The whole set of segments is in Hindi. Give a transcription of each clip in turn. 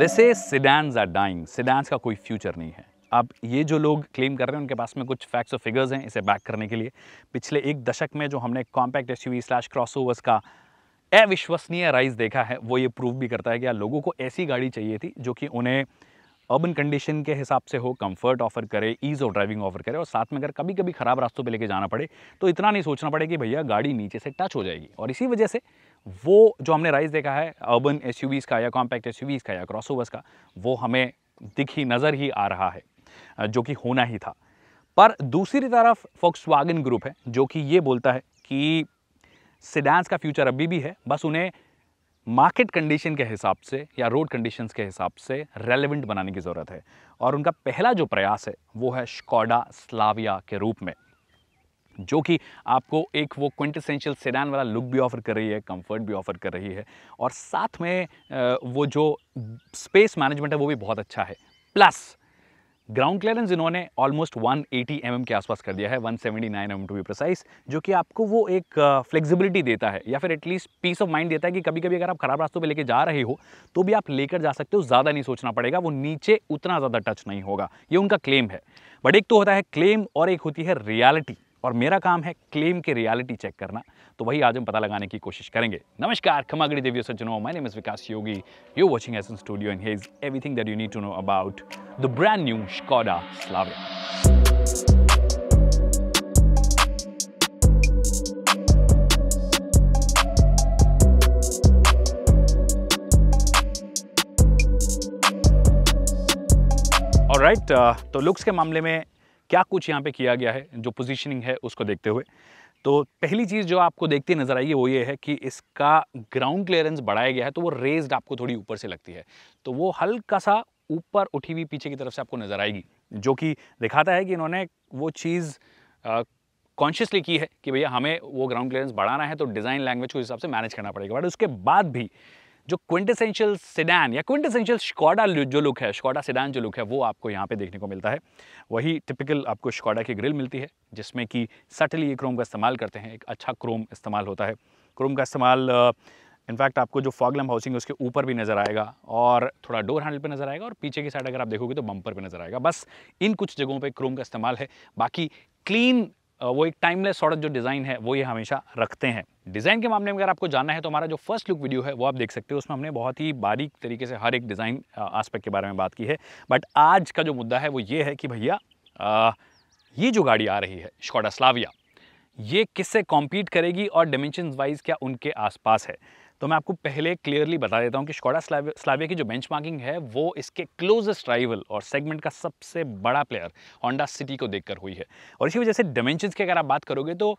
जैसे सिडैंस आर डाइंग सिडैंस का कोई फ्यूचर नहीं है अब ये जो लोग क्लेम कर रहे हैं उनके पास में कुछ फैक्ट्स और फिगर्स हैं इसे बैक करने के लिए पिछले एक दशक में जो हमने कॉम्पैक्ट एस स्लैश क्रॉस का अविश्वसनीय राइज देखा है वो ये प्रूव भी करता है कि यार लोगों को ऐसी गाड़ी चाहिए थी जो कि उन्हें अर्बन कंडीशन के हिसाब से हो कंफर्ट ऑफर करे ईज़ ऑफ ड्राइविंग ऑफर करे और साथ में अगर कभी कभी ख़राब रास्तों पे लेके जाना पड़े तो इतना नहीं सोचना पड़े कि भैया गाड़ी नीचे से टच हो जाएगी और इसी वजह से वो जो हमने राइज देखा है अर्बन एस का या कॉम्पैक्ट एस का या क्रॉसओवर्स का वो हमें दिख ही नज़र ही आ रहा है जो कि होना ही था पर दूसरी तरफ फोक्स ग्रुप है जो कि ये बोलता है कि सिडांस का फ्यूचर अभी भी है बस उन्हें मार्केट कंडीशन के हिसाब से या रोड कंडीशंस के हिसाब से रेलेवेंट बनाने की ज़रूरत है और उनका पहला जो प्रयास है वो है स्कॉडा स्लाविया के रूप में जो कि आपको एक वो क्विंटेसेंशियल सेडान वाला लुक भी ऑफर कर रही है कंफर्ट भी ऑफर कर रही है और साथ में वो जो स्पेस मैनेजमेंट है वो भी बहुत अच्छा है प्लस ग्राउंड क्लियरेंस इन्होंने ऑलमोस्ट 180 एटी mm के आसपास कर दिया है 179 seventy nine m to be precise जो कि आपको वो एक फ्लेक्सिबिलिटी देता है या फिर एटलीस्ट पीस ऑफ माइंड देता है कि कभी कभी अगर आप खराब रास्तों पे लेके जा रहे हो तो भी आप लेकर जा सकते हो ज़्यादा नहीं सोचना पड़ेगा वो नीचे उतना ज़्यादा टच नहीं होगा ये उनका क्लेम है बट एक तो होता है क्लेम और एक होती है रियालिटी और मेरा काम है क्लेम के रियलिटी चेक करना तो वही आज हम पता लगाने की कोशिश करेंगे नमस्कार खमागड़ी देवी सज्जनों my name is Vikas Yogi you watching एसन studio in his everything that you need to know about the brand new Skoda Slavia right right, uh, तो लुक्स के मामले में क्या कुछ यहाँ पे किया गया है जो पोजीशनिंग है उसको देखते हुए तो पहली चीज़ जो आपको देखती नज़र आएगी वो ये है कि इसका ग्राउंड क्लियरेंस बढ़ाया गया है तो वो रेज्ड आपको थोड़ी ऊपर से लगती है तो वो हल्का सा ऊपर उठी हुई पीछे की तरफ से आपको नज़र आएगी जो कि दिखाता है कि इन्होंने वो चीज़ कॉन्शियसली की है कि भैया हमें वो ग्राउंड क्लियरेंस बढ़ाना है तो डिज़ाइन लैंग्वेज को हिसाब से मैनेज करना पड़ेगा बट उसके बाद भी जो क्विंटेसेंशियल सिडान या क्विंटेसेंशियल स्कॉडा जो लुक है स्कॉडा सिडान जो लुक है वो आपको यहाँ पे देखने को मिलता है वही टिपिकल आपको स्कॉडा की ग्रिल मिलती है जिसमें कि सटली ये क्रोम का इस्तेमाल करते हैं एक अच्छा क्रोम इस्तेमाल होता है क्रोम का इस्तेमाल इनफैक्ट uh, आपको जो फॉगलम हाउसिंग है उसके ऊपर भी नज़र आएगा और थोड़ा डोर हैंडल पे नज़र आएगा और पीछे की साइड अगर आप देखोगे तो बम्पर पे नज़र आएगा बस इन कुछ जगहों पे क्रोम का इस्तेमाल है बाकी क्लीन वो एक टाइमलेस सॉर्ट जो डिज़ाइन है वो ये हमेशा रखते हैं डिज़ाइन के मामले में अगर आपको जानना है तो हमारा जो फर्स्ट लुक वीडियो है वो आप देख सकते हो उसमें हमने बहुत ही बारीक तरीके से हर एक डिज़ाइन आस्पेक्ट के बारे में बात की है बट आज का जो मुद्दा है वो ये है कि भैया ये जो गाड़ी आ रही है स्कॉडा स्लाविया ये किससे कॉम्पीट करेगी और डिमेंशन वाइज क्या उनके आसपास है तो मैं आपको पहले क्लियरली बता देता हूँ कि स्कॉडा स्लाविया की जो बेंच है वो इसके क्लोजेस्ट राइवल और सेगमेंट का सबसे बड़ा प्लेयर होंडा सिटी को देखकर हुई है और इसी वजह से डिमेंशन की अगर आप बात करोगे तो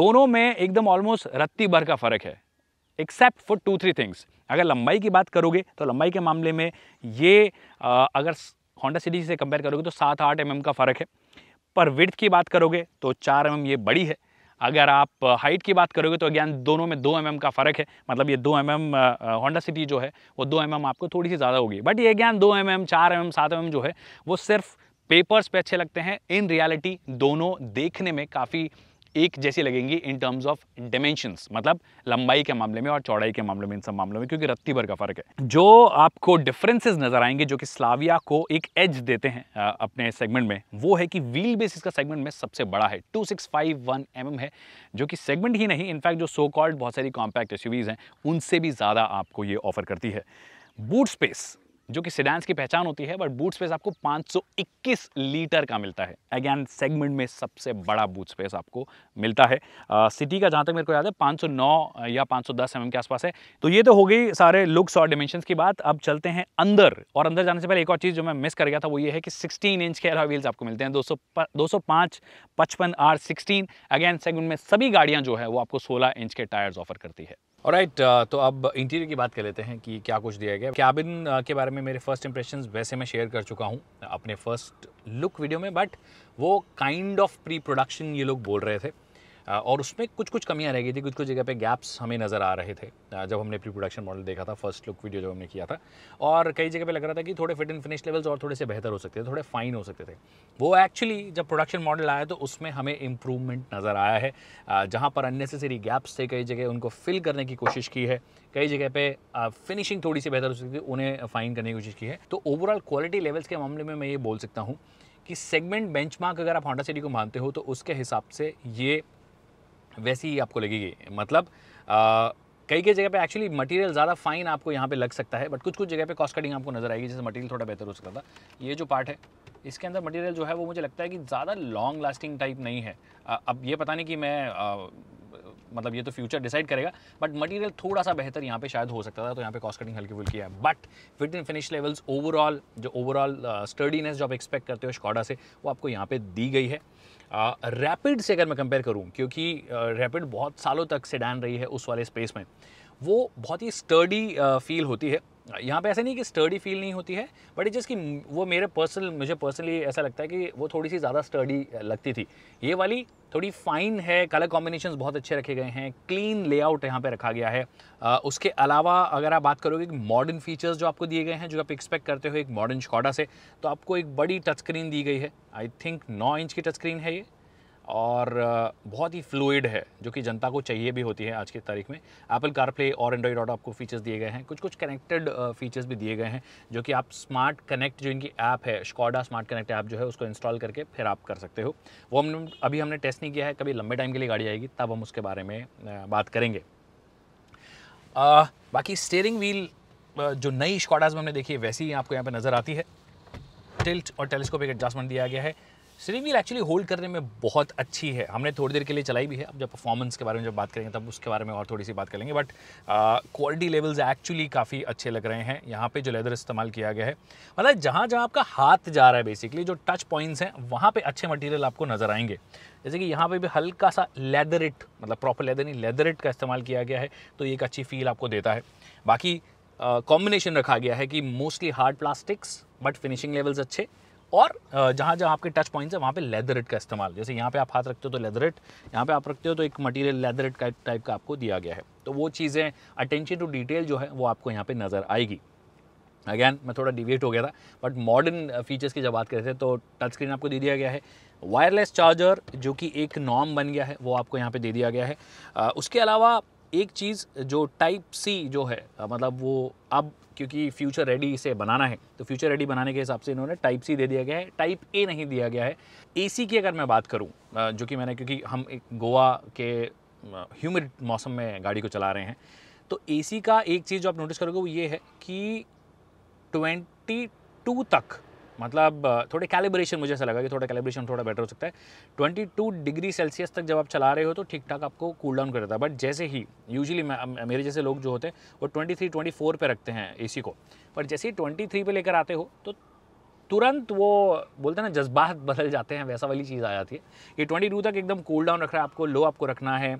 दोनों में एकदम ऑलमोस्ट रत्ती भर का फ़र्क है except for two three things अगर लंबाई की बात करोगे तो लंबाई के मामले में ये आ, अगर होंडा सिटी से कंपेयर करोगे तो सात आठ एम mm का फ़र्क है पर विर्थ की बात करोगे तो चार एम mm ये बड़ी है अगर आप हाइट की बात करोगे तो अज्ञान दोनों में दो एम mm का फ़र्क है मतलब ये दो एम एम होंडा सिटी जो है वो दो एम mm आपको थोड़ी सी ज़्यादा होगी बट ये अज्ञान दो एम mm, एम चार एम mm, एम सात एम mm एम जो है वो सिर्फ पेपर्स पे अच्छे लगते हैं इन रियलिटी दोनों देखने में काफ़ी एक जैसी लगेंगी इन टर्म्स ऑफ डिमेंशंस मतलब लंबाई के मामले में और चौड़ाई के मामले में इन सब मामलों में क्योंकि रत्ती भर का फर्क है जो आपको डिफरेंसेस नजर आएंगे जो कि स्लाविया को एक एज देते हैं अपने सेगमेंट में वो है कि व्हील बेस इसका सेगमेंट में सबसे बड़ा है two six five one m m है जो कि सेगमेंट ही नहीं इनफैक्ट जो सो कॉल्ड बहुत सारी कॉम्पैक्ट एस हैं उनसे भी ज़्यादा आपको ये ऑफर करती है बूट स्पेस जो कि सिडांस की पहचान होती है बट बूट स्पेस आपको 521 लीटर का मिलता है अगेन सेगमेंट में सबसे बड़ा बूट स्पेस आपको मिलता है सिटी का जहाँ तक मेरे को याद है 509 या 510 एम के आसपास है तो ये तो हो गई सारे लुक्स और डिमेंशन की बात अब चलते हैं अंदर और अंदर जाने से पहले एक और चीज़ जो मैं मिस कर गया था वो ये है कि सिक्सटीन इंच के अलावा व्हील्स आपको मिलते हैं दो सौ दो पचपन आर सिक्सटीन सेगमेंट में सभी गाड़ियाँ जो है वो आपको सोलह इंच के टायर्स ऑफर करती है और राइट right, uh, तो अब इंटीरियर की बात कर लेते हैं कि क्या कुछ दिया गया कैबिन uh, के बारे में मेरे फर्स्ट इंप्रेशन वैसे मैं शेयर कर चुका हूँ अपने फर्स्ट लुक वीडियो में बट वो काइंड ऑफ प्री प्रोडक्शन ये लोग बोल रहे थे और उसमें कुछ कुछ कमियाँ रह गई थी कुछ कुछ जगह पे गैप्स हमें नज़र आ रहे थे जब हमने प्री प्रोडक्शन मॉडल देखा था फर्स्ट लुक वीडियो जब हमने किया था और कई जगह पे लग रहा था कि थोड़े फिट एंड फिनिश लेवल्स और थोड़े से बेहतर हो सकते थे थोड़े फाइन हो सकते थे वो एक्चुअली जब प्रोडक्शन मॉडल आया तो उसमें हमें इम्प्रूवमेंट नज़र आया है जहाँ पर अननेसेसरी गैप्स थे कई जगह उनको फिल करने की कोशिश की है कई जगह पे फिनिशिंग थोड़ी सी बेहतर हो सकती थी उन्हें फाइन करने की कोशिश की है तो ओवरऑल क्वालिटी लेवल्स के मामले में मैं ये बोल सकता हूँ कि सेगमेंट बेंचमार्क अगर आप होंडा सिटी को मानते हो तो उसके हिसाब से ये वैसी ही आपको लगेगी मतलब आ, कई कई जगह पे एक्चुअली मटेरियल ज़्यादा फाइन आपको यहाँ पे लग सकता है बट कुछ कुछ जगह पे कॉस्ट कटिंग आपको नज़र आएगी जैसे मटेरियल थोड़ा बेहतर हो सकता था ये जो पार्ट है इसके अंदर मटेरियल जो है वो मुझे लगता है कि ज़्यादा लॉन्ग लास्टिंग टाइप नहीं है आ, अब ये पता नहीं कि मैं आ, मतलब ये तो फ्यूचर डिसाइड करेगा बट मटेरियल थोड़ा सा बेहतर यहाँ पे शायद हो सकता था तो यहाँ पे कॉस्ट कटिंग हल्की फुल्की है but fit and finish levels overall जो ओवरऑल स्टर्डीनेस जो आप एक्सपेक्ट करते हो स्कॉडा से वो आपको यहाँ पे दी गई है रैपिड से अगर मैं कंपेयर करूँ क्योंकि रैपिड बहुत सालों तक सेडान रही है उस वाले स्पेस में वो बहुत ही स्टर्डी फील होती है यहाँ पे ऐसा नहीं कि स्टडी फील नहीं होती है बट इट जस्ट कि वो मेरे पर्सनल मुझे पर्सनली ऐसा लगता है कि वो थोड़ी सी ज़्यादा स्टडी लगती थी ये वाली थोड़ी फाइन है कलर कॉम्बिनेशन बहुत अच्छे रखे गए हैं क्लीन लेआउट यहाँ पे रखा गया है आ, उसके अलावा अगर आप बात करोगे मॉडर्न फीचर्स जो आपको दिए गए हैं जो आप एक्सपेक्ट करते हो एक मॉडर्न स्कॉडा से तो आपको एक बड़ी टच स्क्रीन दी गई है आई थिंक नौ इंच की टच स्क्रीन है ये और बहुत ही फ्लूड है जो कि जनता को चाहिए भी होती है आज की तारीख में एप्पल कारप्ले और एंड्रॉइड ऑटो आपको फीचर्स दिए गए हैं कुछ कुछ कनेक्टेड फीचर्स भी दिए गए हैं जो कि आप स्मार्ट कनेक्ट जो इनकी ऐप है स्कॉडा स्मार्ट कनेक्ट ऐप जो है उसको इंस्टॉल करके फिर आप कर सकते हो वो हमने अभी हमने टेस्ट नहीं किया है कभी लंबे टाइम के लिए गाड़ी आएगी तब हम उसके बारे में बात करेंगे आ, बाकी स्टेयरिंग व्हील जो नई स्कॉडाज में हमने देखी है वैसी ही आपको यहाँ पर नज़र आती है टिल्ट और टेलीस्कोपिक एडजस्टमेंट दिया गया है स्टीयरिंग व्हील एक्चुअली होल्ड करने में बहुत अच्छी है हमने थोड़ी देर के लिए चलाई भी है अब जब परफॉर्मेंस के बारे में जब बात करेंगे तब उसके बारे में और थोड़ी सी बात करेंगे बट क्वालिटी लेवल्स एक्चुअली काफ़ी अच्छे लग रहे हैं यहाँ पे जो लेदर इस्तेमाल किया गया है मतलब जहाँ जहाँ आपका हाथ जा रहा है बेसिकली जो टच पॉइंट्स हैं वहाँ पर अच्छे मटीरियल आपको नज़र आएंगे जैसे कि यहाँ पर भी हल्का सा इट मतलब प्रॉपर लेदर नहीं इट का इस्तेमाल किया गया है तो ये एक अच्छी फील आपको देता है बाकी कॉम्बिनेशन रखा गया है कि mostly hard plastics but finishing levels अच्छे और जहाँ जहाँ आपके टच पॉइंट्स हैं वहाँ पे लेदरेट का इस्तेमाल जैसे यहाँ पे आप हाथ रखते हो तो लेदरेट यहाँ पे आप रखते हो तो एक मटेरियल लेदरेट का टाइप का आपको दिया गया है तो वो चीज़ें अटेंशन टू डिटेल जो है वो आपको यहाँ पे नज़र आएगी अगैन मैं थोड़ा डिवेट हो गया था बट मॉडर्न फीचर्स की जब बात करते हैं थे तो टच स्क्रीन आपको दे दिया गया है वायरलेस चार्जर जो कि एक नॉर्म बन गया है वो आपको यहाँ पे दे दिया गया है उसके अलावा एक चीज़ जो टाइप सी जो है मतलब वो अब क्योंकि फ्यूचर रेडी इसे बनाना है तो फ्यूचर रेडी बनाने के हिसाब से इन्होंने टाइप सी दे दिया गया है टाइप ए नहीं दिया गया है सी की अगर मैं बात करूँ जो कि मैंने क्योंकि हम एक गोवा के ह्यूमिड मौसम में गाड़ी को चला रहे हैं तो सी का एक चीज़ जो आप नोटिस करोगे वो ये है कि ट्वेंटी तक मतलब थोड़े कैलिब्रेशन मुझे ऐसा लगा कि थोड़ा कैलिब्रेशन थोड़ा बेटर हो सकता है 22 डिग्री सेल्सियस तक जब आप चला रहे हो तो ठीक ठाक आपको कूल डाउन कर देता है बट जैसे ही यूजली मेरे जैसे लोग जो होते हैं वो 23 24 पे रखते हैं एसी को पर जैसे ही ट्वेंटी पे लेकर आते हो तो तुरंत वो बोलते हैं ना जज्बात बदल जाते हैं वैसा वाली चीज़ आ जाती है ये ट्वेंटी टू तक एकदम कूल डाउन रख रहा है आपको लो आपको रखना है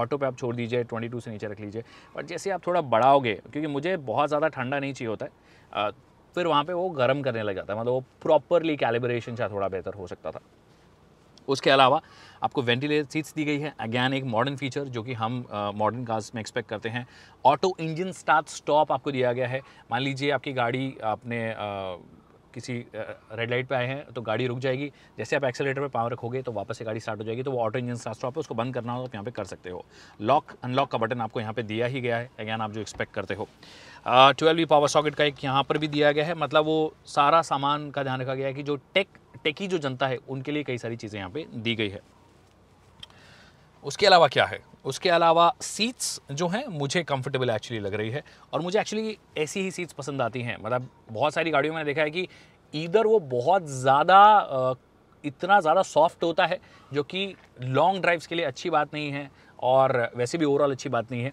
ऑटो पे आप छोड़ दीजिए ट्वेंटी टू से नीचे रख लीजिए बट जैसे आप थोड़ा बढ़ाओगे क्योंकि मुझे बहुत ज़्यादा ठंडा नहीं चाहिए होता है फिर वहाँ पे वो गर्म करने लग जाता है मतलब वो प्रॉपरली कैलिब्रेशन शायद थोड़ा बेहतर हो सकता था उसके अलावा आपको वेंटिलेटर सीट्स दी गई है अगैन एक मॉडर्न फीचर जो कि हम मॉडर्न कार्स में एक्सपेक्ट करते हैं ऑटो इंजन स्टार्ट स्टॉप आपको दिया गया है मान लीजिए आपकी गाड़ी आपने आ, किसी रेड लाइट पे आए हैं तो गाड़ी रुक जाएगी जैसे आप एक्सेलेटर पे पावर रखोगे तो वापस से गाड़ी स्टार्ट हो जाएगी तो वो ऑटो इंजन स्टार्ट स्टॉप है उसको बंद करना हो तो आप यहाँ पे कर सकते हो लॉक अनलॉक का बटन आपको यहाँ पे दिया ही गया है अगैन आप जो एक्सपेक्ट करते हो ट्वेल्व वी पावर सॉकेट का एक यहाँ पर भी दिया गया है मतलब वो सारा सामान का ध्यान रखा गया है कि जो टेक टेकी जो जनता है उनके लिए कई सारी चीज़ें यहाँ पे दी गई है उसके अलावा क्या है उसके अलावा सीट्स जो हैं मुझे कंफर्टेबल एक्चुअली लग रही है और मुझे एक्चुअली ऐसी ही सीट्स पसंद आती हैं मतलब बहुत सारी गाड़ियों में देखा है कि इधर वो बहुत ज़्यादा इतना ज़्यादा सॉफ्ट होता है जो कि लॉन्ग ड्राइव्स के लिए अच्छी बात नहीं है और वैसे भी ओवरऑल अच्छी बात नहीं है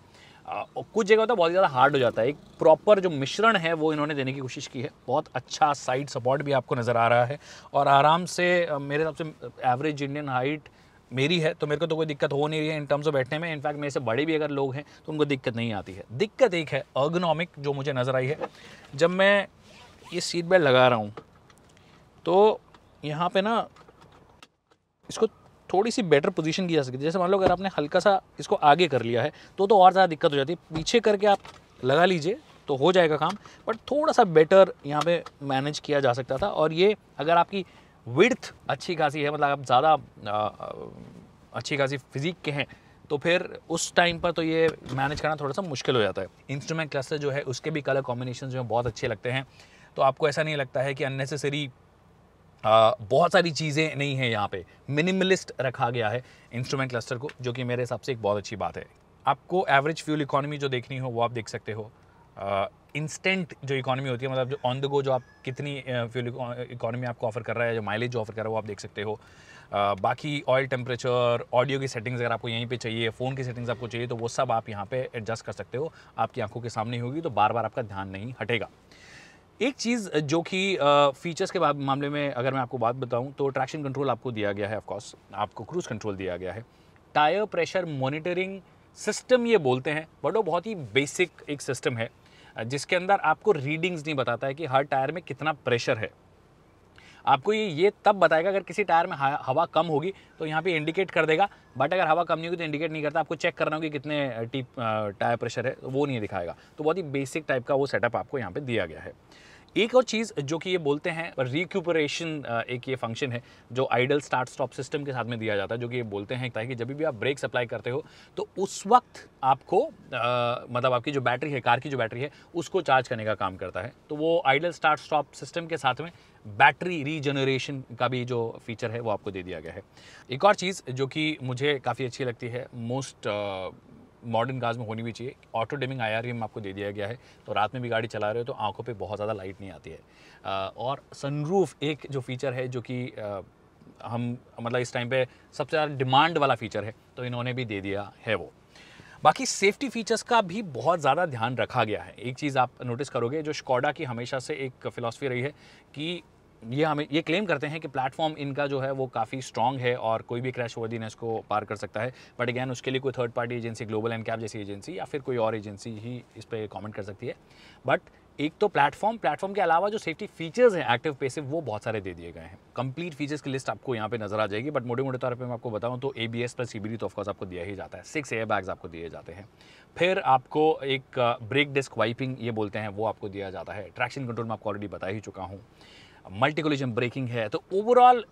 और कुछ जगह होता तो है बहुत ज़्यादा हार्ड हो जाता है एक प्रॉपर जो मिश्रण है वो इन्होंने देने की कोशिश की है बहुत अच्छा साइड सपोर्ट भी आपको नज़र आ रहा है और आराम से मेरे हिसाब से एवरेज इंडियन हाइट मेरी है तो मेरे को तो कोई दिक्कत हो नहीं रही है इन टर्म्स ऑफ बैठने में इनफैक्ट मेरे से बड़े भी अगर लोग हैं तो उनको दिक्कत नहीं आती है दिक्कत एक है अर्गनॉमिक जो मुझे नज़र आई है जब मैं ये सीट बेल्ट लगा रहा हूँ तो यहाँ पे ना इसको थोड़ी सी बेटर पोजीशन की जा सकती है जैसे मान लो अगर आपने हल्का सा इसको आगे कर लिया है तो तो और ज़्यादा दिक्कत हो जाती है पीछे करके आप लगा लीजिए तो हो जाएगा काम बट थोड़ा सा बेटर यहाँ पे मैनेज किया जा सकता था और ये अगर आपकी विड्थ अच्छी खासी है मतलब आप ज़्यादा अच्छी खासी फिजिक के हैं तो फिर उस टाइम पर तो ये मैनेज करना थोड़ा सा मुश्किल हो जाता है इंस्ट्रूमेंट क्लस्टर जो है उसके भी कलर कॉम्बिनेशन जो है बहुत अच्छे लगते हैं तो आपको ऐसा नहीं लगता है कि अननेसेसरी आ, बहुत सारी चीज़ें नहीं हैं यहाँ पे मिनिमलिस्ट रखा गया है इंस्ट्रूमेंट क्लस्टर को जो कि मेरे हिसाब से एक बहुत अच्छी बात है आपको एवरेज फ्यूल इकोनॉमी जो देखनी हो वो आप देख सकते हो इंस्टेंट जो इकोनॉमी होती है मतलब जो ऑन द गो जो आप कितनी फ्यूल इकोनॉमी आपको ऑफर कर रहा है जो माइलेज जो ऑफर कर रहा है वो आप देख सकते हो आ, बाकी ऑयल टेम्परेचर ऑडियो की सेटिंग्स अगर आपको यहीं पे चाहिए फ़ोन की सेटिंग्स आपको चाहिए तो वो सब आप यहाँ पे एडजस्ट कर सकते हो आपकी आंखों के सामने होगी तो बार बार आपका ध्यान नहीं हटेगा एक चीज़ जो कि फीचर्स के मामले में अगर मैं आपको बात बताऊं तो ट्रैक्शन कंट्रोल आपको दिया गया है ऑफकोर्स आपको क्रूज़ कंट्रोल दिया गया है टायर प्रेशर मॉनिटरिंग सिस्टम ये बोलते हैं बट वो बहुत ही बेसिक एक सिस्टम है जिसके अंदर आपको रीडिंग्स नहीं बताता है कि हर टायर में कितना प्रेशर है आपको ये ये तब बताएगा अगर किसी टायर में हवा कम होगी तो यहाँ पे इंडिकेट कर देगा बट अगर हवा कम नहीं होगी तो इंडिकेट नहीं करता आपको चेक करना होगा कि कितने टी टायर प्रेशर है तो वो नहीं दिखाएगा तो बहुत ही बेसिक टाइप का वो सेटअप आपको यहाँ पे दिया गया है एक और चीज़ जो कि ये बोलते हैं रिक्यूपरेशन एक ये फंक्शन है जो आइडल स्टार्ट स्टॉप सिस्टम के साथ में दिया जाता है जो कि ये बोलते हैं कि जब भी आप ब्रेक सप्लाई करते हो तो उस वक्त आपको आ, मतलब आपकी जो बैटरी है कार की जो बैटरी है उसको चार्ज करने का काम करता है तो वो आइडल स्टार्ट स्टॉप सिस्टम के साथ में बैटरी रीजनरेशन का भी जो फीचर है वो आपको दे दिया गया है एक और चीज़ जो कि मुझे काफ़ी अच्छी लगती है मोस्ट मॉडर्न कार्स में होनी भी चाहिए ऑटो डिमिंग आई आर आपको दे दिया गया है तो रात में भी गाड़ी चला रहे हो तो आंखों पर बहुत ज़्यादा लाइट नहीं आती है और सनरूफ एक जो फीचर है जो कि हम मतलब इस टाइम पे सबसे ज़्यादा डिमांड वाला फीचर है तो इन्होंने भी दे दिया है वो बाकी सेफ्टी फीचर्स का भी बहुत ज़्यादा ध्यान रखा गया है एक चीज़ आप नोटिस करोगे जो स्कॉडा की हमेशा से एक फ़िलासफ़ी रही है कि ये हमें ये क्लेम करते हैं कि प्लेटफॉर्म इनका जो है वो काफ़ी स्ट्रॉन्ग है और कोई भी क्रैश हुआ दिन इसको पार कर सकता है बट अगैन उसके लिए कोई third party agency Global NCAP जैसी एजेंसी या फिर कोई और एजेंसी ही इस पर कॉमेंट कर सकती है बट एक तो प्लेटफॉर्म प्लेटफॉर्म के अलावा जो सेफ्टी फीचर्स हैं एक्टिव पेसिव वो बहुत सारे दे दिए गए हैं कंप्लीट फीचर्स की लिस्ट आपको यहाँ पे नजर आ जाएगी बट मोटे मोटे तौर पे मैं आपको बताऊँ तो A B S plus C B तो ऑफकोर्स आपको दिया ही जाता है सिक्स एयर बैग्स आपको दिए जाते हैं फिर आपको एक ब्रेक डिस्क वाइपिंग ये बोलते हैं वो आपको दिया जाता है ट्रैक्शन कंट्रोल मैं आपको ऑलरेडी बता ही चुका हूँ मल्टी कोलिजन ब्रेकिंग है तो ओवरऑल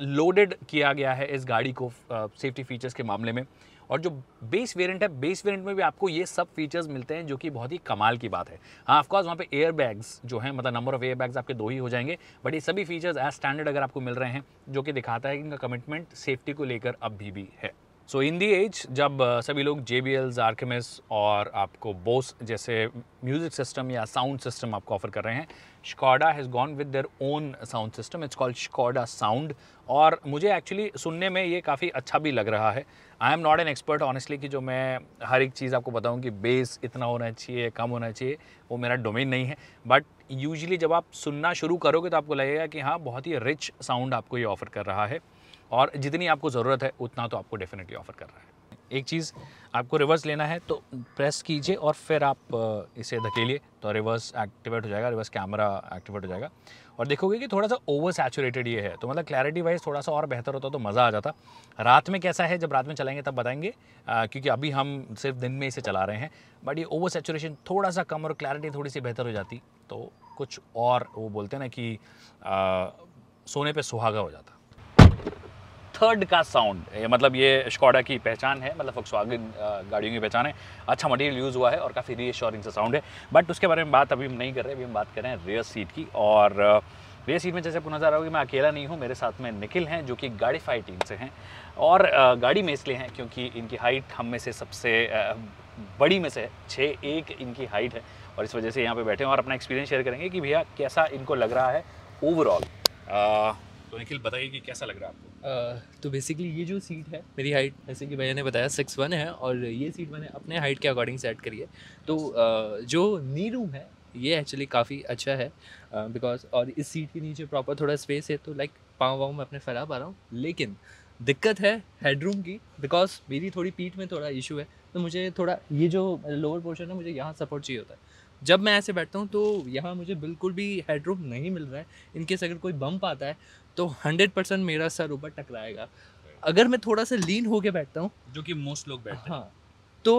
लोडेड किया गया है इस गाड़ी को सेफ्टी फीचर्स के मामले में और जो बेस वेरिएंट है बेस वेरिएंट में भी आपको ये सब फीचर्स मिलते हैं जो कि बहुत ही कमाल की बात है हाँ ऑफकोर्स वहाँ पे एयर बैग्स जो हैं मतलब नंबर ऑफ एयर बैग्स आपके दो ही हो जाएंगे बट ये सभी फीचर्स एज स्टैंडर्ड अगर आपको मिल रहे हैं जो कि दिखाता है कि इनका कमिटमेंट सेफ्टी को लेकर अब भी, भी है सो इन दी एज जब सभी लोग जे बी एल्स आर्कमिस और आपको बोस जैसे म्यूज़िक सिस्टम या साउंड सिस्टम आपको ऑफर कर रहे हैं Skoda has gone with their own sound system it's called Skoda sound और मुझे एक्चुअली सुनने में ये काफ़ी अच्छा भी लग रहा है I am not an expert honestly कि जो मैं हर एक चीज़ आपको बताऊँ कि बेस इतना होना चाहिए कम होना चाहिए वो मेरा डोमेन नहीं है बट यूजली जब आप सुनना शुरू करोगे तो आपको लगेगा कि हाँ बहुत ही रिच साउंड आपको ये ऑफ़र कर रहा है और जितनी आपको ज़रूरत है उतना तो आपको डेफिनेटली ऑफ़र कर रहा है एक चीज़ आपको रिवर्स लेना है तो प्रेस कीजिए और फिर आप इसे धकेलिए तो रिवर्स एक्टिवेट हो जाएगा रिवर्स कैमरा एक्टिवेट हो जाएगा और देखोगे कि थोड़ा सा ओवर सैचुरेटेड ये है तो मतलब क्लैरिटी वाइज थोड़ा सा और बेहतर होता तो मज़ा आ जाता रात में कैसा है जब रात में चलाएंगे तब बताएंगे आ, क्योंकि अभी हम सिर्फ दिन में इसे चला रहे हैं बट ये ओवर सैचुरेशन थोड़ा सा कम और क्लैरिटी थोड़ी सी बेहतर हो जाती तो कुछ और वो बोलते हैं ना कि आ, सोने पर सुहागा हो जाता थर्ड का साउंड मतलब ये स्कॉडा की पहचान है मतलब फोक्सवागन गाड़ियों की पहचान है अच्छा मटेरियल यूज़ हुआ है और काफ़ी रीअश्योरिंग सा साउंड है बट उसके बारे में बात अभी हम नहीं कर रहे अभी हम बात कर रहे हैं रेयर सीट की और रेयर सीट में जैसे पुनः जा रहा हूँ कि मैं अकेला नहीं हूँ मेरे साथ में निखिल हैं जो कि गाड़ी फाइव टीम से हैं और गाड़ी में इसलिए हैं क्योंकि इनकी हाइट हम में से सबसे बड़ी में से छः एक इनकी हाइट है और इस वजह से यहाँ पे बैठे हैं और अपना एक्सपीरियंस शेयर करेंगे कि भैया कैसा इनको लग रहा है ओवरऑल तो निखिल बताइए कि कैसा लग रहा है आपको तो बेसिकली ये जो सीट है मेरी हाइट जैसे कि भैया ने बताया सिक्स वन है और ये सीट मैंने अपने हाइट के अकॉर्डिंग सेट करी है तो जो नी रूम है ये एक्चुअली काफ़ी अच्छा है बिकॉज और इस सीट के नीचे प्रॉपर थोड़ा स्पेस है तो लाइक पाँव वाँव मैं अपने फैला पा रहा हूँ लेकिन दिक्कत है हेडरूम की बिकॉज मेरी थोड़ी पीठ में थोड़ा इशू है तो मुझे थोड़ा ये जो लोअर पोर्शन है मुझे यहाँ सपोर्ट चाहिए होता है जब मैं ऐसे बैठता हूँ तो यहाँ मुझे बिल्कुल भी हेडरूम नहीं मिल रहा है इनकेस अगर कोई बम्प आता है तो हंड्रेड परसेंट मेरा सर ऊपर टकराएगा अगर मैं थोड़ा सा लीन होके बैठता हूँ जो कि मोस्ट लोग बैठते हाँ तो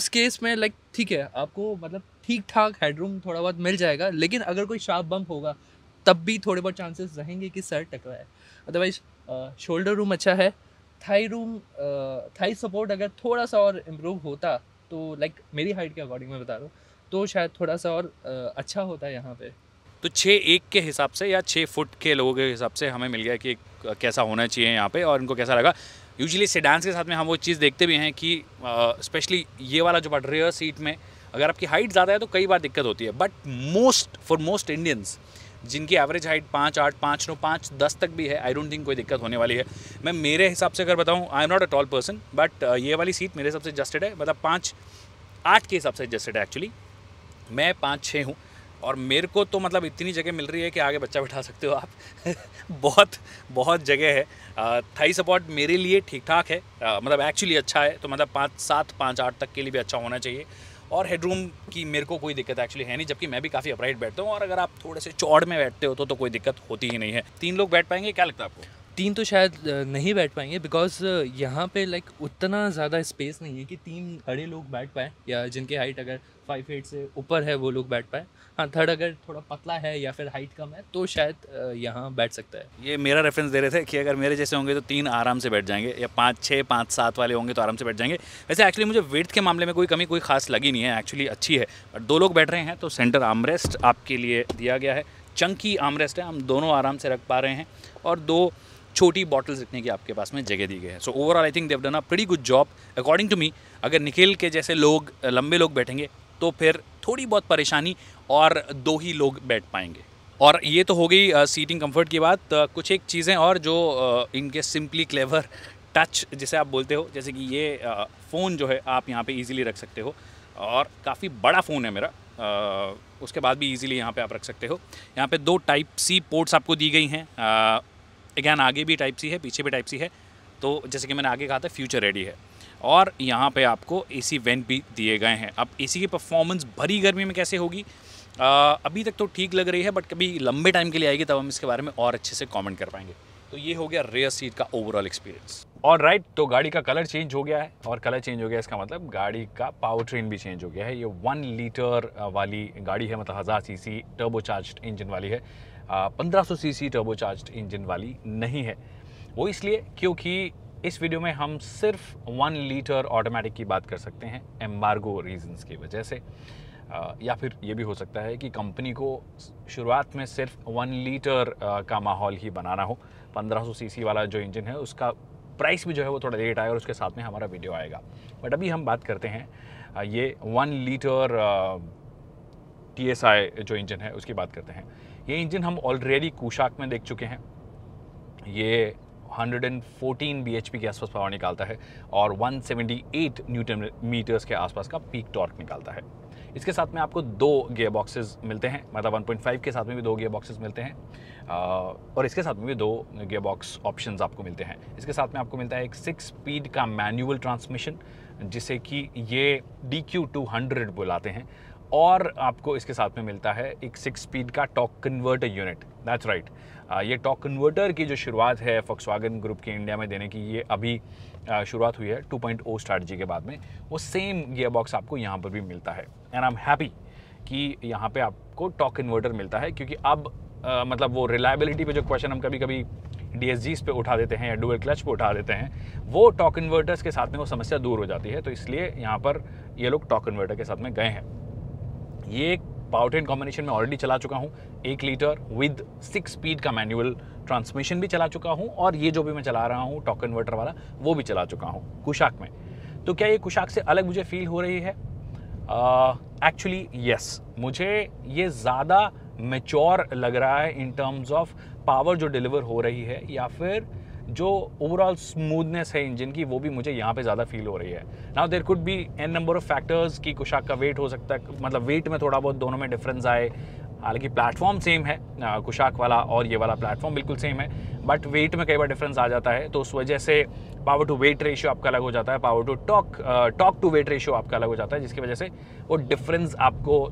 उस केस में लाइक ठीक है आपको मतलब ठीक ठाक हेडरूम थोड़ा बहुत मिल जाएगा लेकिन अगर कोई शार्प बम्प होगा तब भी थोड़े बहुत चांसेस रहेंगे कि सर टकराए अदरवाइज शोल्डर रूम अच्छा है थाई रूम थाई सपोर्ट अगर थोड़ा सा और इम्प्रूव होता तो लाइक मेरी हाइट के अकॉर्डिंग मैं बता रहा हूँ तो शायद थोड़ा सा और अच्छा होता है यहाँ पे तो छः एक के हिसाब से या छः फुट के लोगों के हिसाब से हमें मिल गया कि कैसा होना चाहिए यहाँ पे और इनको कैसा लगा यूजली से डांस के साथ में हम वो चीज़ देखते भी हैं कि स्पेशली ये वाला जो बट रेयर सीट में अगर आपकी हाइट ज़्यादा है तो कई बार दिक्कत होती है but most for most Indians जिनकी एवरेज हाइट पाँच आठ पाँच नौ पाँच दस तक भी है आई डोंट थिंक कोई दिक्कत होने वाली है मैं मेरे हिसाब से अगर बताऊँ I am not a tall person but ये वाली सीट मेरे हिसाब से एडजस्टेड है मतलब पाँच आठ के हिसाब से एडजस्टेड है एक्चुअली मैं पाँच छः हूँ और मेरे को तो मतलब इतनी जगह मिल रही है कि आगे बच्चा बैठा सकते हो आप बहुत बहुत जगह है थाई सपोर्ट मेरे लिए ठीक ठाक है आ, मतलब एक्चुअली अच्छा है तो मतलब पाँच सात पाँच आठ तक के लिए भी अच्छा होना चाहिए और हेडरूम की मेरे को कोई दिक्कत एक्चुअली है नहीं जबकि मैं भी काफ़ी अपराइट बैठता हूँ और अगर आप थोड़े से चौड़ में बैठते हो तो, तो कोई दिक्कत होती ही नहीं है तीन लोग बैठ पाएंगे क्या लगता है आपको तीन तो शायद नहीं बैठ पाएंगे बिकॉज यहाँ पे लाइक उतना ज़्यादा स्पेस नहीं है कि तीन खड़े लोग बैठ पाएँ या जिनके हाइट अगर फाइव फीट से ऊपर है वो लोग बैठ पाएँ हाँ थर्ड अगर थोड़ा पतला है या फिर हाइट कम है तो शायद यहाँ बैठ सकता है ये मेरा रेफरेंस दे रहे थे कि अगर मेरे जैसे होंगे तो तीन आराम से बैठ जाएंगे या पाँच छः पाँच सात वाले होंगे तो आराम से बैठ जाएंगे वैसे एक्चुअली मुझे वेट के मामले में कोई कमी कोई खास लगी नहीं है एक्चुअली अच्छी है बट दो लोग बैठ रहे हैं तो सेंटर आमरेस्ट आपके लिए दिया गया है चंकी आमरेस्ट है हम दोनों आराम से रख पा रहे हैं और दो छोटी बॉटल्स रखने की आपके पास में जगह दी गई है so overall I think they've done a very good job according to me अगर निखिल के जैसे लोग लंबे लोग बैठेंगे तो फिर थोड़ी बहुत परेशानी और दो ही लोग बैठ पाएंगे और ये तो हो गई सीटिंग कंफर्ट की बात कुछ एक चीज़ें और जो इनके सिंपली क्लेवर टच जिसे आप बोलते हो जैसे कि ये फ़ोन जो है आप यहाँ पे इजीली रख सकते हो और काफ़ी बड़ा फ़ोन है मेरा आ, उसके बाद भी इजीली यहाँ पे आप रख सकते हो यहाँ पे दो टाइप सी पोर्ट्स आपको दी गई हैं अगैन आगे भी टाइप सी है पीछे भी टाइप सी है तो जैसे कि मैंने आगे कहा था फ्यूचर रेडी है और यहाँ पे आपको ए सी वेंट भी दिए गए हैं अब ए सी की परफॉर्मेंस भरी गर्मी में कैसे होगी आ, अभी तक तो ठीक लग रही है बट कभी लंबे टाइम के लिए आएगी तब हम इसके बारे में और अच्छे से कॉमेंट कर पाएंगे तो ये हो गया रेयर सीट का ओवरऑल एक्सपीरियंस और राइट तो गाड़ी का कलर चेंज हो गया है और कलर चेंज हो गया इसका मतलब गाड़ी का पावर ट्रेन भी चेंज हो गया है ये वन लीटर वाली गाड़ी है मतलब हज़ार C C turbo charge engine वाली है 1500 सीसी टर्बोचार्ज्ड इंजन वाली नहीं है वो इसलिए क्योंकि इस वीडियो में हम सिर्फ वन लीटर ऑटोमेटिक की बात कर सकते हैं एम्बार्गो रीजंस की वजह से या फिर ये भी हो सकता है कि कंपनी को शुरुआत में सिर्फ वन लीटर का माहौल ही बनाना हो 1500 सीसी वाला जो इंजन है उसका प्राइस भी जो है वो थोड़ा लेट आएगा और उसके साथ में हमारा वीडियो आएगा बट अभी हम बात करते हैं ये वन लीटर टी जो इंजन है उसकी बात करते हैं ये इंजन हम ऑलरेडी कुशाक में देख चुके हैं ये 114 bhp के आसपास पावर निकालता है और 178 न्यूटन मीटर्स के आसपास का पीक टॉर्क निकालता है इसके साथ में आपको दो गियर बॉक्सेस मिलते हैं मतलब 1.5 के साथ में भी दो गियर बॉक्सेस मिलते हैं और इसके साथ में भी दो गियर बॉक्स ऑप्शन आपको मिलते हैं इसके साथ में आपको मिलता है एक सिक्स स्पीड का मैनुअल ट्रांसमिशन जिसे कि ये डी क्यू बुलाते हैं और आपको इसके साथ में मिलता है एक सिक्स स्पीड का torque converter unit that's right ये टॉक कन्वर्टर की जो शुरुआत है फॉक्सवागन ग्रुप के इंडिया में देने की ये अभी शुरुआत हुई है 2.0 जी के बाद में वो सेम गियर बॉक्स आपको यहाँ पर भी मिलता है एंड आई एम हैप्पी कि यहाँ पे आपको टॉक इन्वर्टर मिलता है क्योंकि अब आ, मतलब वो रिलायबिलिटी पे जो क्वेश्चन हम कभी कभी डी एस पे उठा देते हैं या डुअल क्लच पे उठा देते हैं वो टॉक इन्वर्टर्स के साथ में वो समस्या दूर हो जाती है तो इसलिए यहाँ पर ये लोग टॉक इन्वर्टर के साथ में गए हैं ये पावरट्रेन कॉम्बिनेशन में ऑलरेडी चला चुका हूँ एक लीटर विद सिक्स स्पीड का मैनुअल ट्रांसमिशन भी चला चुका हूँ और ये जो भी मैं चला रहा हूँ टॉक कन्वर्टर वाला वो भी चला चुका हूँ कुशाक में तो क्या ये कुशाक से अलग मुझे फील हो रही है एक्चुअली uh, यस yes, मुझे ये ज़्यादा मेच्योर लग रहा है इन टर्म्स ऑफ पावर जो डिलीवर हो रही है या फिर जो ओवरऑल स्मूथनेस है इंजन की वो भी मुझे यहाँ पे ज़्यादा फील हो रही है now there could be a number of factors कि कुशाक का वेट हो सकता है मतलब वेट में थोड़ा बहुत दोनों में डिफरेंस आए हालांकि प्लेटफॉर्म सेम है कुशाक वाला और ये वाला प्लेटफॉर्म बिल्कुल सेम है बट वेट में कई बार डिफरेंस आ जाता है तो उस वजह से पावर टू वेट रेशियो आपका अलग हो जाता है power to torque torque to weight ratio आपका अलग हो जाता है जिसकी वजह से वो डिफरेंस आपको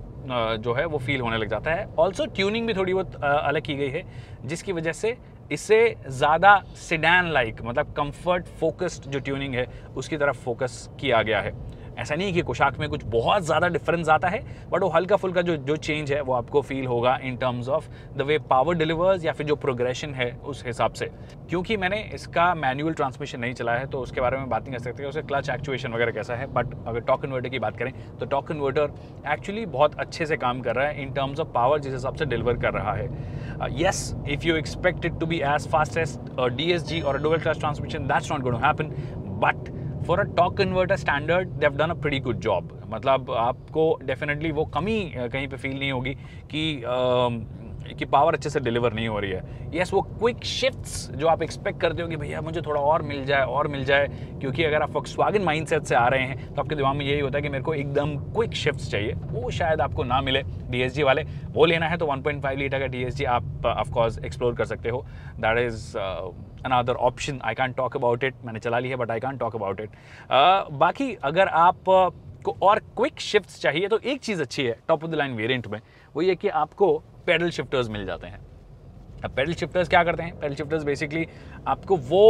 जो है वो फील होने लग जाता है ऑल्सो ट्यूनिंग भी थोड़ी बहुत अलग की गई है जिसकी वजह से इससे ज़्यादा सिडैन लाइक मतलब कंफर्ट फोकस्ड जो ट्यूनिंग है उसकी तरफ फोकस किया गया है ऐसा नहीं है कि कोशाक में कुछ बहुत ज़्यादा डिफरेंस आता है बट वो हल्का फुल्का जो जो चेंज है वो आपको फील होगा in terms of the way power delivers या फिर जो प्रोग्रेशन है उस हिसाब से क्योंकि मैंने इसका मैनुअल ट्रांसमिशन नहीं चलाया है तो उसके बारे में बात नहीं कर सकते उसका क्लच एक्चुएशन वगैरह कैसा है बट अगर टॉक इन्वर्टर की बात करें तो टॉक इन्वर्टर एक्चुअली बहुत अच्छे से काम कर रहा है इन टर्म्स ऑफ पावर जिस हिसाब से डिलीवर कर रहा है yes if you expect it to be as fast as D S G or double clutch transmission that's not gonna happen for a torque converter standard they've done a pretty good job मतलब आपको डेफिनेटली वो कमी कहीं पे फील नहीं होगी कि कि पावर अच्छे से डिलीवर नहीं हो रही है यस yes, वो क्विक शिफ्ट्स जो आप एक्सपेक्ट करते हो कि भैया मुझे थोड़ा और मिल जाए और मिल जाए क्योंकि अगर आप फॉक्सवागन माइंड से आ रहे हैं तो आपके दिमाग में यही होता है कि मेरे को एकदम क्विक शिफ्ट्स चाहिए वो शायद आपको ना मिले डी वाले वो लेना है तो 1.5 लीटर का डी आप ऑफकोर्स एक्सप्लोर कर सकते हो that is another option I can talk about it मैंने चला ली है but I can talk about it बाकी अगर आप को और क्विक शिफ्ट चाहिए तो एक चीज़ अच्छी है top of the line variant में वो ये कि आपको पेडल शिफ्टर्स मिल जाते हैं अब पेडल शिफ्टर्स क्या करते हैं पेडल शिफ्टर्स बेसिकली आपको वो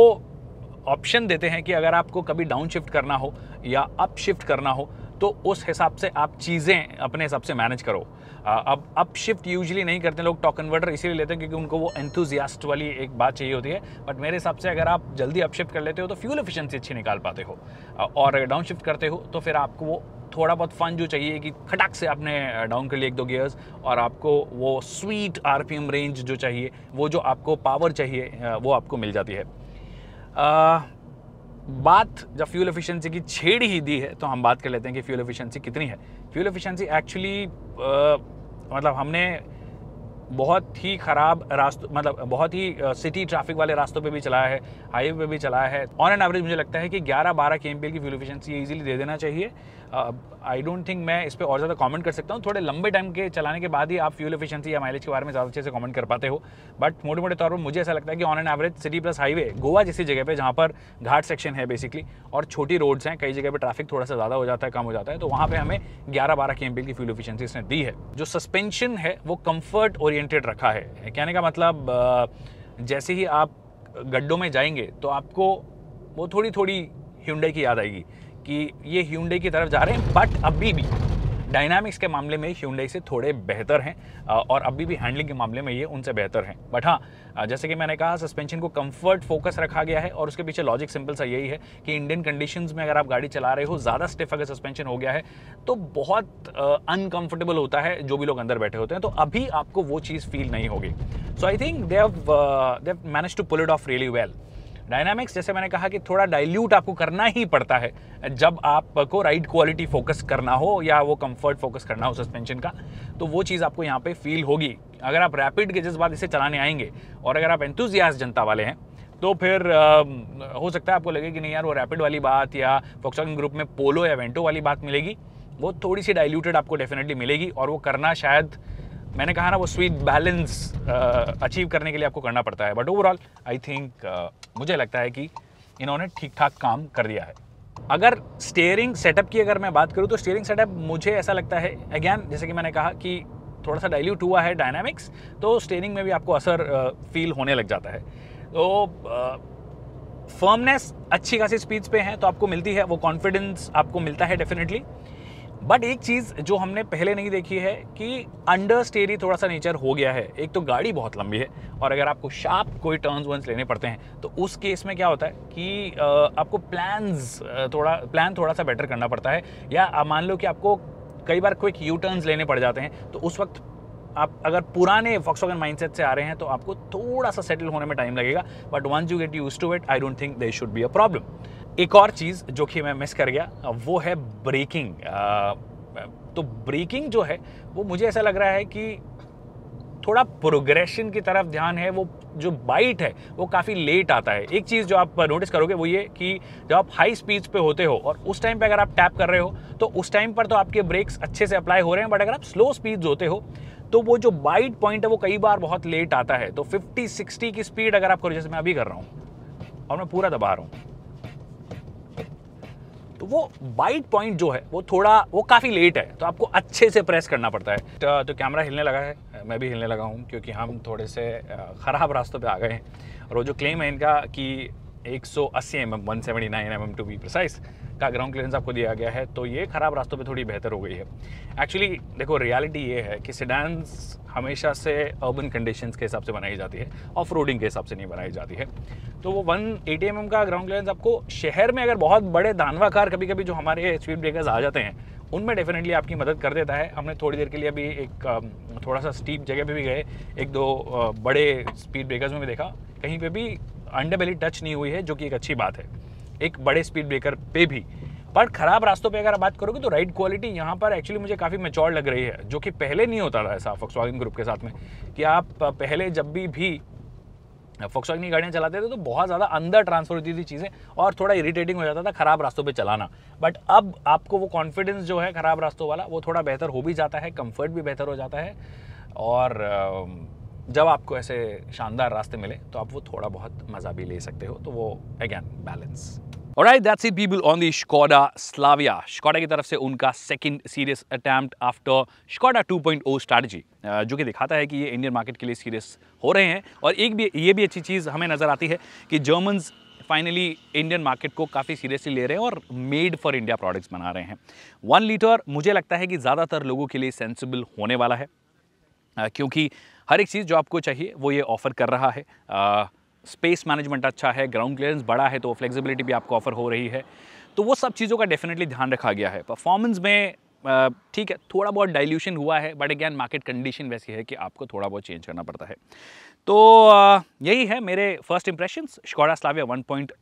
ऑप्शन देते हैं कि अगर आपको कभी डाउन शिफ्ट करना हो या अप शिफ्ट करना हो तो उस हिसाब से आप चीज़ें अपने हिसाब से मैनेज करो अब अप शिफ्ट यूजली नहीं करते लोग टॉक कन्वर्टर इसीलिए लेते हैं क्योंकि उनको वो एंथुजियास्ट वाली एक बात चाहिए होती है बट मेरे हिसाब से अगर आप जल्दी अप शिफ्ट कर लेते हो तो फ्यूल एफिशिएंसी अच्छी निकाल पाते हो और अगर डाउन शिफ्ट करते हो तो फिर आपको वो थोड़ा बहुत फन जो चाहिए कि खटाक से आपने डाउन कर लिए एक दो गियर्स और आपको वो स्वीट आर रेंज जो चाहिए वो जो आपको पावर चाहिए वो आपको मिल जाती है आ, बात जब फ्यूल एफिशिएंसी की छेड़ ही दी है तो हम बात कर लेते हैं कि फ्यूल एफिशिएंसी कितनी है फ्यूल एफिशिएंसी एक्चुअली मतलब हमने बहुत ही ख़राब रास्तों मतलब बहुत ही सिटी ट्रैफिक वाले रास्तों पे भी चलाया है हाईवे पे भी चलाया है ऑन एंड एवरेज मुझे लगता है कि 11-12 के एम की फ्यूल एफिशिएंसी इजीली दे देना चाहिए आई डोंट थिंक मैं इस पर और ज़्यादा कमेंट कर सकता हूँ थोड़े लंबे टाइम के चलाने के बाद ही आप फ्यूल इफिशियंसी या माइलेज के बारे में ज़्यादा अच्छे से कमेंट कर पाते हो बट मोटे मोटे तौर पर मुझे ऐसा लगता है कि on and average city plus highway Goa जैसी जगह पर जहाँ पर घाट सेक्शन है बेसिकली और छोटी रोड्स हैं कई जगह पर ट्रैफिक थोड़ा सा ज़्यादा हो जाता है कम हो जाता है तो वहाँ पर हमें ग्यारह बारह के एम की फ्यूल इफिशियंसी इसने दी है जो सस्पेंशन है वो कम्फर्ट और ओरिएंटेड रखा है कहने का मतलब जैसे ही आप गड्ढों में जाएंगे तो आपको वो थोड़ी थोड़ी ह्यूंडे की याद आएगी कि ये ह्यूंडे की तरफ जा रहे हैं बट अभी भी डायनामिक्स के मामले में ह्यूंडई से थोड़े बेहतर हैं और अभी भी हैंडलिंग के मामले में ये उनसे बेहतर हैं बट हाँ जैसे कि मैंने कहा सस्पेंशन को कंफर्ट फोकस रखा गया है और उसके पीछे लॉजिक सिंपल सा यही है कि इंडियन कंडीशन में अगर आप गाड़ी चला रहे हो ज़्यादा स्टिफ अगर सस्पेंशन हो गया है तो बहुत अनकंफर्टेबल होता है जो भी लोग अंदर बैठे होते हैं तो अभी आपको वो चीज़ फील नहीं होगी so I think they have manage to pull it off really well dynamics जैसे मैंने कहा कि थोड़ा डाइल्यूट आपको करना ही पड़ता है जब आपको राइड क्वालिटी फोकस करना हो या वो कंफर्ट फोकस करना हो सस्पेंशन का तो वो चीज़ आपको यहाँ पे फील होगी अगर आप रैपिड के जज्बात इसे चलाने आएंगे और अगर आप एंथुजियास जनता वाले हैं तो फिर आ, हो सकता है आपको लगे कि नहीं यार वो रैपिड वाली बात या फोक्सॉन ग्रुप में पोलो या वेंटो वाली बात मिलेगी वो थोड़ी सी डाइल्यूटेड आपको डेफिनेटली मिलेगी और वो करना शायद मैंने कहा ना वो स्वीट बैलेंस अचीव करने के लिए आपको करना पड़ता है बट ओवरऑल आई थिंक मुझे लगता है कि इन्होंने ठीक ठाक काम कर दिया है अगर स्टेयरिंग सेटअप की अगर मैं बात करूँ तो स्टेयरिंग सेटअप मुझे ऐसा लगता है अगैन जैसे कि मैंने कहा कि थोड़ा सा डाइल्यूट हुआ है डायनामिक्स तो स्टेयरिंग में भी आपको असर फील uh, होने लग जाता है तो फर्मनेस uh, अच्छी खासी स्पीड्स पे है तो आपको मिलती है वो कॉन्फिडेंस आपको मिलता है डेफिनेटली बट एक चीज़ जो हमने पहले नहीं देखी है कि अंडर स्टेरी थोड़ा सा नेचर हो गया है एक तो गाड़ी बहुत लंबी है और अगर आपको शार्प कोई टर्न्स वर्न्स लेने पड़ते हैं तो उस केस में क्या होता है कि आपको प्लान्स थोड़ा प्लान थोड़ा सा बेटर करना पड़ता है या मान लो कि आपको कई बार क्विक यू टर्न्स लेने पड़ जाते हैं तो उस वक्त आप अगर पुराने फॉक्सोगन माइंडसेट से आ रहे हैं तो आपको थोड़ा सा सेटल होने में टाइम लगेगा but once you get used to it I don't think they should be a problem एक और चीज़ जो कि मैं मिस कर गया वो है ब्रेकिंग तो ब्रेकिंग जो है वो मुझे ऐसा लग रहा है कि थोड़ा प्रोग्रेशन की तरफ ध्यान है वो जो बाइट है वो काफ़ी लेट आता है एक चीज़ जो आप नोटिस करोगे वो ये कि जब आप हाई स्पीड पे होते हो और उस टाइम पे अगर आप टैप कर रहे हो तो उस टाइम पर तो आपके ब्रेक्स अच्छे से अप्लाई हो रहे हैं बट अगर आप स्लो स्पीड होते हो तो वो जो बाइट पॉइंट है वो कई बार बहुत लेट आता है तो फिफ्टी सिक्सटी की स्पीड अगर आप करो जैसे मैं अभी कर रहा हूँ और मैं पूरा दबा रहा हूँ तो वो वाइट पॉइंट जो है वो थोड़ा वो काफ़ी लेट है तो आपको अच्छे से प्रेस करना पड़ता है तो, तो कैमरा हिलने लगा है मैं भी हिलने लगा हूँ क्योंकि हम थोड़े से ख़राब रास्तों पे आ गए हैं और वो जो क्लेम है इनका कि 180 सौ अस्सी M M one seventy nine M M to be precise का ग्राउंड क्लियरेंस आपको दिया गया है तो ये ख़राब रास्तों पे थोड़ी बेहतर हो गई है एक्चुअली देखो रियलिटी ये है कि सीडांस हमेशा से अर्बन कंडीशंस के हिसाब से बनाई जाती है ऑफ रोडिंग के हिसाब से नहीं बनाई जाती है तो वो वन ए एम का ग्राउंड क्लियरेंस आपको शहर में अगर बहुत बड़े दानवाकार कभी कभी जो हमारे स्पीड ब्रेकर्स आ जाते हैं उनमें डेफिनेटली आपकी मदद कर देता है हमने थोड़ी देर के लिए अभी एक थोड़ा सा स्टीप जगह पे भी गए एक दो बड़े स्पीड ब्रेकर्स में भी देखा कहीं पे भी अंडर टच नहीं हुई है जो कि एक अच्छी बात है एक बड़े स्पीड ब्रेकर पे भी पर खराब रास्तों पे अगर बात करोगे तो राइड क्वालिटी यहाँ पर एक्चुअली मुझे काफ़ी मेचोर लग रही है जो कि पहले नहीं होता था ऐसा फॉक्सवागन ग्रुप के साथ में कि आप पहले जब भी भी फॉक्सवागन की गाड़ियाँ चलाते थे तो बहुत ज़्यादा अंदर ट्रांसफर होती थी चीज़ें और थोड़ा इरिटेटिंग हो जाता था ख़राब रास्तों पर चलाना बट अब आपको वो कॉन्फिडेंस जो है ख़राब रास्तों वाला वो थोड़ा बेहतर हो भी जाता है कम्फर्ट भी बेहतर हो जाता है और जब आपको ऐसे शानदार रास्ते मिले तो आप वो थोड़ा बहुत मज़ा भी ले सकते हो तो वो again balance Alright, that's it people on the Skoda Slavia. Skoda की तरफ से उनका second serious attempt after Skoda 2.0 strategy, uh, जो कि दिखाता है कि ये इंडियन मार्केट के लिए सीरियस हो रहे हैं और एक भी ये भी अच्छी चीज़ हमें नज़र आती है कि Germans फाइनली इंडियन मार्केट को काफ़ी सीरियसली ले रहे हैं और मेड फॉर इंडिया प्रोडक्ट्स बना रहे हैं वन लीटर मुझे लगता है कि ज़्यादातर लोगों के लिए सेंसिबल होने वाला है uh, क्योंकि हर एक चीज़ जो आपको चाहिए वो ये ऑफ़र कर रहा है uh, स्पेस मैनेजमेंट अच्छा है ग्राउंड क्लियरेंस बड़ा है तो फ्लेक्सिबिलिटी भी आपको ऑफर हो रही है तो वो सब चीज़ों का डेफिनेटली ध्यान रखा गया है परफॉर्मेंस में ठीक है थोड़ा बहुत डाइल्यूशन हुआ है बट अगैन मार्केट कंडीशन वैसी है कि आपको थोड़ा बहुत चेंज करना पड़ता है तो यही है मेरे first impression Skoda Slavia one point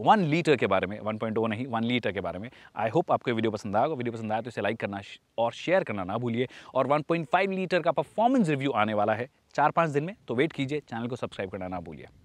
one litre के बारे में वन पॉइंट वो नहीं वन लीटर के बारे में आई होप आपको वीडियो पसंद आएगा वीडियो पसंद आया तो इसे लाइक करना और शेयर करना ना भूलिए और फाइव लीटर का परफॉर्मेंस रिव्यू आने वाला है चार पाँच दिन में तो वेट कीजिए चैनल को सब्सक्राइब करना ना भूलिए